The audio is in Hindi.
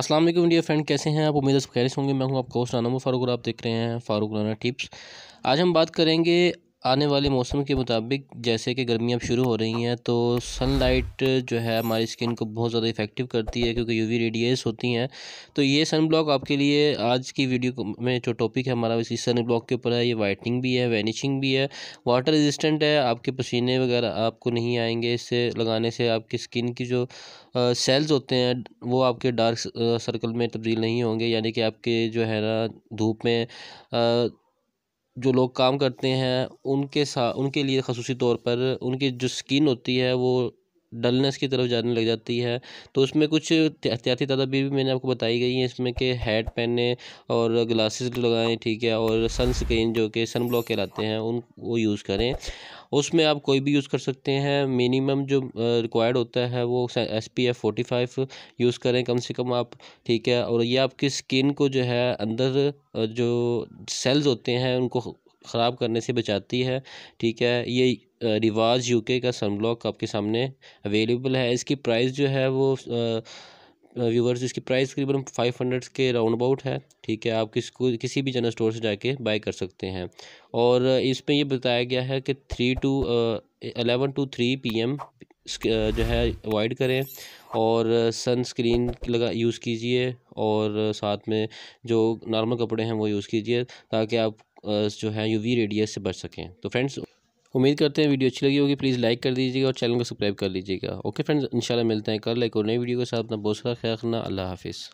असलम इंडिया फ्रेंड कैसे हैं आप उम्मीद से खैरिस होंगे मैं हूं आपका होस्ट आनम फारूक और आप देख रहे हैं फारूक राना टिप्स आज हम बात करेंगे आने वाले मौसम के मुताबिक जैसे कि गर्मियाँ अब शुरू हो रही हैं तो सनलाइट जो है हमारी स्किन को बहुत ज़्यादा इफ़ेक्टिव करती है क्योंकि यूवी रेडिएस होती हैं तो ये सन ब्लॉक आपके लिए आज की वीडियो में जो टॉपिक है हमारा इसी सन ब्लॉक के ऊपर है ये वाइटनिंग भी है वैनिशिंग भी है वाटर रजिस्टेंट है आपके पसीने वगैरह आपको नहीं आएंगे इससे लगाने से आपकी स्किन की जो सेल्स होते हैं वो आपके डार्क सर्कल में तब्दील नहीं होंगे यानी कि आपके जो है ना धूप में जो लोग काम करते हैं उनके साथ उनके लिए खसूसी तौर पर उनकी जो स्किन होती है वो डलनेस की तरफ जाने लग जाती है तो उसमें कुछ एहतियाती तदाबीर भी मैंने आपको बताई गई हैं इसमें कि हेड पहने और ग्लासेस लगाएं ठीक है और सनस्क्रीन जो कि सन ब्लॉक कहलाते हैं उन वो यूज़ करें उसमें आप कोई भी यूज़ कर सकते हैं मिनिमम जो रिक्वायर्ड होता है वो S P F forty five use करें कम से कम आप ठीक है और ये आपकी स्किन को जो है अंदर जो सेल्स होते हैं उनको ख़राब करने से बचाती है ठीक है ये रिवाज यूके का सनब्लॉक आपके सामने अवेलेबल है इसकी प्राइस जो है वो व्यूवर्स इसकी प्राइस तकरीबन फाइव हंड्रेड के राउंड अबाउट है ठीक है आप किसको किसी भी जनरल स्टोर से जाके बाय कर सकते हैं और इसमें ये बताया गया है कि three to eleven to three P M जो है अवॉइड करें और सनस्क्रीन लगा यूज़ कीजिए और साथ में जो नॉर्मल कपड़े हैं वो यूज़ कीजिए ताकि आप Uh, जो है यूवी रेडियस से बच सकें तो फ्रेंड्स उम्मीद करते हैं वीडियो अच्छी लगी होगी प्लीज़ लाइक कर दीजिएगा और चैनल को सब्सक्राइब कर लीजिएगा ओके फ्रेंड्स इंशाल्लाह मिलते हैं कल एक और नई वीडियो के साथ अपना बहुत सारा ख्याल रखना अल्लाह हाफिज़